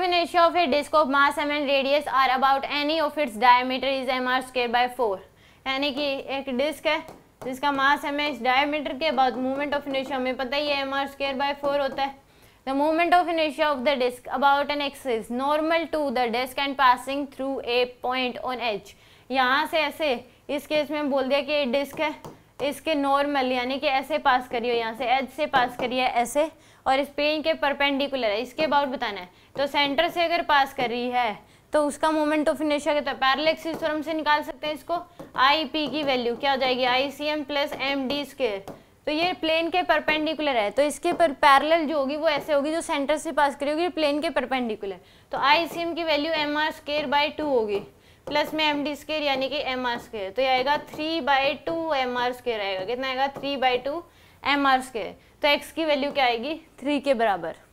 Kelvin ratio of a disk of mass m and radius are about any of its diameter is m r square by 4 यानी कि एक disc है जिसका मास m है इस diameter के बाद मूवमेंट ऑफ इनर्शिया हमें पता ही है M R square by four होता है the movement of inertia of the disk about an axis normal to the disk and passing through a point on edge यहाँ से ऐसे इस केस में बोल दिया कि ये डिस्क है इसके नॉर्मल यानी कि ऐसे पास करिए यहाँ से एज से पास करिए ऐसे और इस पेन के परपेंडिकुलर है इसके अबाउट बताना है तो सेंटर से अगर पास कर रही है तो उसका मोमेंट ऑफ इनर्शिया है पैरलेक्सिस फॉर्म से निकाल सकते हैं इसको आई पी की वैल्यू क्या हो जाएगी I C M plus M D square तो ये प्लेन के परपेंडिकुलर है तो इसके पर पैरेलल जो होगी वो ऐसे होगी जो सेंटर से पास करी होगी प्लेन के परपेंडिकुलर तो आई सी एम की value M R square by two होगी प्लस में एम डी स्केयर यानी कि एम आर स्केयर तो ये आएगा three by two M R square आएगा कितना आएगा three by two M R square तो एक्स की वैल्यू क्या आएगी थ्री के बराबर